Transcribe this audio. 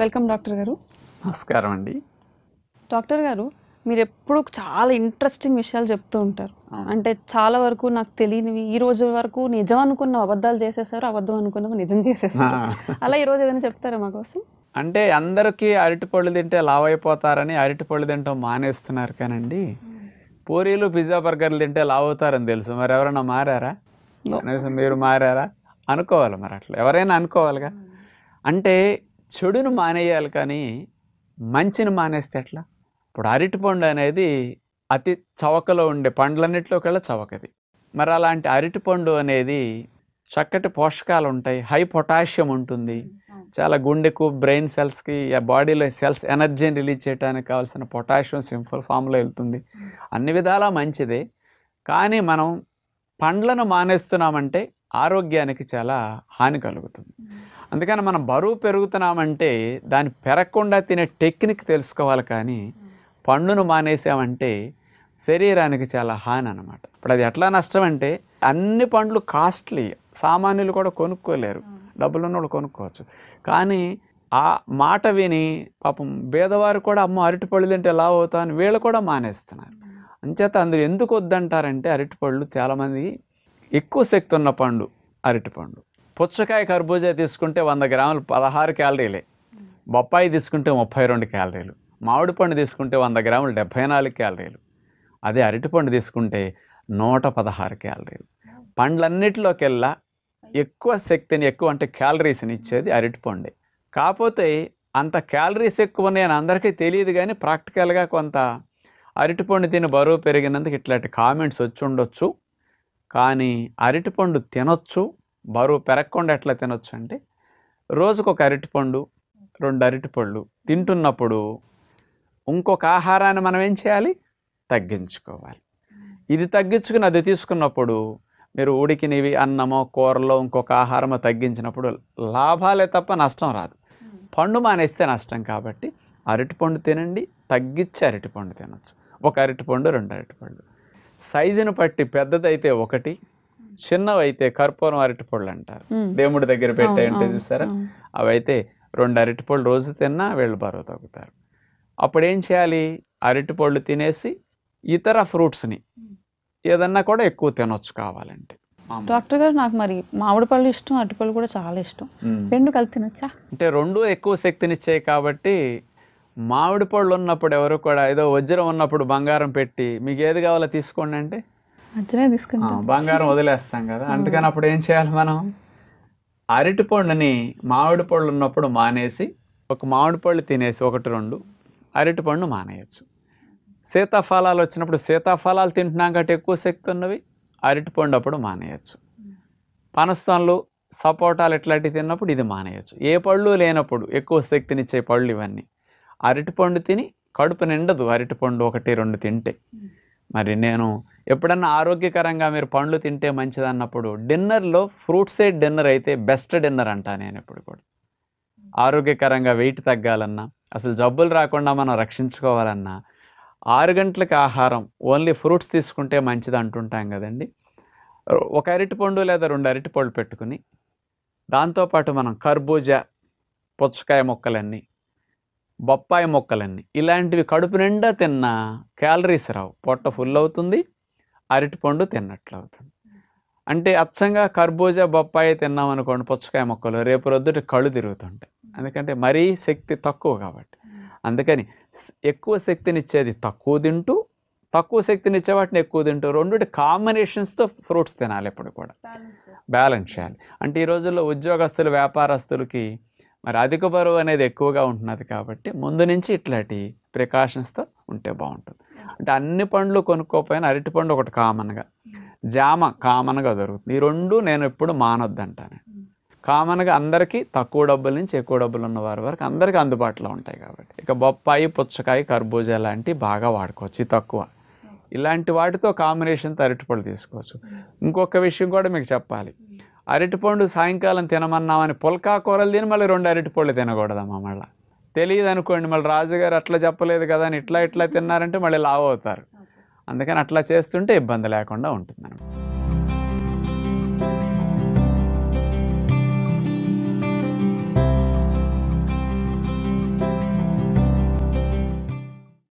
welcome doctor గారు నమస్కారం అండి డాక్టర్ గారు మీరు ఎప్పుడు చాలా ఇంట్రెస్టింగ్ విషయాలు చెప్తూ ఉంటారు అంటే చాలా వరకు నాకు తెలియనివి ఈ రోజు వరకు నిజం అనుకున్న అబద్ధాలు చేసేసారు అబద్ధం అనుకున్నవి నిజం చేసేసారు అలా ఈరోజు ఏదైనా చెప్తారా మాకోసం అంటే అందరికీ పళ్ళు తింటే లావ్ అయిపోతారని పళ్ళు తింటాం మానేస్తున్నారు కానండి పూరీలు పిజ్జా బర్గర్లు తింటే లావ్ అవుతారని తెలుసు మరి ఎవరైనా మారారా కనీసం మీరు మారారా అనుకోవాలి మరి అట్లా ఎవరైనా అనుకోవాలిగా అంటే చెడును మానేయాలి కానీ మంచిని మానేస్తే ఎట్లా ఇప్పుడు అరటిపండు అనేది అతి చవకలో ఉండే కల్లా చవకది మరి అలాంటి అరటిపండు అనేది చక్కటి పోషకాలు ఉంటాయి హై పొటాషియం ఉంటుంది చాలా గుండెకు బ్రెయిన్ సెల్స్కి ఆ బాడీలో సెల్స్ ఎనర్జీని రిలీజ్ చేయడానికి కావాల్సిన పొటాషియం సింపుల్ ఫామ్లో వెళ్తుంది అన్ని విధాలా మంచిదే కానీ మనం పండ్లను మానేస్తున్నామంటే ఆరోగ్యానికి చాలా హాని కలుగుతుంది అందుకని మనం బరువు పెరుగుతున్నామంటే దాన్ని పెరగకుండా తినే టెక్నిక్ తెలుసుకోవాలి కానీ పండును మానేసామంటే శరీరానికి చాలా హాని అనమాట ఇప్పుడు అది ఎట్లా నష్టం అంటే అన్ని పండ్లు కాస్ట్లీ సామాన్యులు కూడా కొనుక్కోలేరు డబ్బులు ఉన్న వాళ్ళు కొనుక్కోవచ్చు కానీ ఆ మాట విని పాపం భేదవారు కూడా అమ్మ అరటిపళ్ళు తింటే ఎలా అవుతా అని వీళ్ళు కూడా మానేస్తున్నారు అంచేత అందులో ఎందుకు వద్దంటారంటే అరటిపళ్ళు చాలామంది ఎక్కువ శక్తి ఉన్న పండు అరటిపండు పుచ్చకాయ కర్బూజా తీసుకుంటే వంద గ్రాములు పదహారు క్యాలరీలే బొప్పాయి తీసుకుంటే ముప్పై రెండు క్యాలరీలు మామిడి పండు తీసుకుంటే వంద గ్రాములు డెబ్భై నాలుగు క్యాలరీలు అదే అరటిపండు తీసుకుంటే నూట పదహారు క్యాలరీలు పండ్లన్నిటిలోకెల్లా ఎక్కువ శక్తిని ఎక్కువ అంటే క్యాలరీస్ని ఇచ్చేది అరటిపండే కాకపోతే అంత క్యాలరీస్ ఎక్కువ నేను అందరికీ తెలియదు కానీ ప్రాక్టికల్గా కొంత అరటిపండు తిని బరువు పెరిగినందుకు ఇట్లాంటి కామెంట్స్ వచ్చి ఉండొచ్చు కానీ అరటిపండు తినొచ్చు బరువు పెరగకుండా ఎట్లా తినొచ్చు అంటే రోజుకొక అరటిపండు రెండు అరటిపళ్ళు తింటున్నప్పుడు ఇంకొక ఆహారాన్ని మనం ఏం చేయాలి తగ్గించుకోవాలి ఇది తగ్గించుకుని అది తీసుకున్నప్పుడు మీరు ఉడికినవి అన్నమో కూరలో ఇంకొక ఆహారమో తగ్గించినప్పుడు లాభాలే తప్ప నష్టం రాదు పండు మానేస్తే నష్టం కాబట్టి అరటిపండు తినండి తగ్గించి అరటిపండు తినచ్చు ఒక అరటిపండు రెండు అరటిపండు సైజును బట్టి పెద్దదైతే ఒకటి చిన్నవైతే కర్పూరం అరటిపళ్ళు అంటారు దేవుడి దగ్గర పెట్టే ఉంటే చూసారా అవైతే రెండు అరటిపళ్ళు రోజు తిన్నా వీళ్ళు బరువు తగ్గుతారు ఏం చేయాలి అరటిపళ్ళు తినేసి ఇతర ఫ్రూట్స్ని ఏదన్నా కూడా ఎక్కువ తినొచ్చు కావాలంటే డాక్టర్ గారు నాకు మరి మామిడి పళ్ళు ఇష్టం అరటి పళ్ళు కూడా చాలా ఇష్టం రెండు కలిపి తినొచ్చా అంటే రెండు ఎక్కువ శక్తినిచ్చాయి కాబట్టి మామిడి పళ్ళు ఉన్నప్పుడు ఎవరు కూడా ఏదో వజ్రం ఉన్నప్పుడు బంగారం పెట్టి మీకు ఏది కావాలో తీసుకోండి అంటే బంగారం వదిలేస్తాం కదా అందుకని అప్పుడు ఏం చేయాలి మనం అరటి పండుని మామిడి పళ్ళు ఉన్నప్పుడు మానేసి ఒక మామిడి పళ్ళు తినేసి ఒకటి రెండు అరటి పండు మానేయచ్చు సీతాఫలాలు వచ్చినప్పుడు సీతాఫలాలు తింటున్నాం కాబట్టి ఎక్కువ శక్తి ఉన్నవి అరటి పండు అప్పుడు మానేయచ్చు పనస్తాన్లు సపోటాలు ఇట్లాంటివి తిన్నప్పుడు ఇది మానేయచ్చు ఏ పళ్ళు లేనప్పుడు ఎక్కువ శక్తినిచ్చే పళ్ళు ఇవన్నీ అరటిపండు తిని కడుపు నిండదు అరటిపండు ఒకటి రెండు తింటే మరి నేను ఎప్పుడన్నా ఆరోగ్యకరంగా మీరు పండ్లు తింటే మంచిది అన్నప్పుడు డిన్నర్లో ఫ్రూట్స్ సైడ్ డిన్నర్ అయితే బెస్ట్ డిన్నర్ అంటా నేను ఎప్పుడు కూడా ఆరోగ్యకరంగా వెయిట్ తగ్గాలన్నా అసలు జబ్బులు రాకుండా మనం రక్షించుకోవాలన్నా ఆరు గంటలకు ఆహారం ఓన్లీ ఫ్రూట్స్ తీసుకుంటే మంచిది అంటుంటాం కదండి ఒక అరటిపండు లేదా రెండు అరటిపళ్ళు పెట్టుకుని దాంతోపాటు మనం కర్బూజా పుచ్చకాయ మొక్కలన్నీ బొప్పాయి మొక్కలన్నీ ఇలాంటివి కడుపు నిండా తిన్నా క్యాలరీస్ రావు పొట్ట ఫుల్ అవుతుంది అరటిపండు తిన్నట్లు అవుతుంది అంటే అచ్చంగా కర్బూజా బొప్పాయి తిన్నాం అనుకోండి పుచ్చకాయ మొక్కలు రేపు రొద్దుటి కళ్ళు తిరుగుతుంటాయి ఎందుకంటే మరీ శక్తి తక్కువ కాబట్టి అందుకని ఎక్కువ శక్తినిచ్చేది తక్కువ తింటూ తక్కువ శక్తినిచ్చే వాటిని ఎక్కువ తింటూ రెండు కాంబినేషన్స్తో ఫ్రూట్స్ తినాలి ఎప్పుడు కూడా బ్యాలెన్స్ చేయాలి అంటే ఈ రోజుల్లో ఉద్యోగస్తులు వ్యాపారస్తులకి మరి అధిక బరువు అనేది ఎక్కువగా ఉంటున్నది కాబట్టి ముందు నుంచి ఇట్లాంటి ప్రికాషన్స్తో ఉంటే బాగుంటుంది అంటే అన్ని పండ్లు కొనుక్కోపోయినా అరటి పండు ఒకటి కామన్గా జామ కామన్గా దొరుకుతుంది ఈ రెండు నేను ఎప్పుడు మానొద్దు అంటాను కామన్గా అందరికీ తక్కువ డబ్బుల నుంచి ఎక్కువ డబ్బులు ఉన్న వారి వరకు అందరికీ అందుబాటులో ఉంటాయి కాబట్టి ఇక బొప్పాయి పుచ్చకాయ కర్బూజా లాంటివి బాగా వాడుకోవచ్చు తక్కువ ఇలాంటి వాటితో కాంబినేషన్తో అరటిపళ్ళు తీసుకోవచ్చు ఇంకొక విషయం కూడా మీకు చెప్పాలి అరటిపండు సాయంకాలం తినమన్నామని పుల్కా కూరలు తిని మళ్ళీ రెండు అరటిపళ్ళు తినకూడదమ్మా మళ్ళీ తెలియదు అనుకోండి మళ్ళీ రాజుగారు అట్లా చెప్పలేదు కదా అని ఇట్లా ఇట్లా తిన్నారంటే మళ్ళీ లావు అవుతారు అందుకని అట్లా చేస్తుంటే ఇబ్బంది లేకుండా ఉంటుందన్నమాట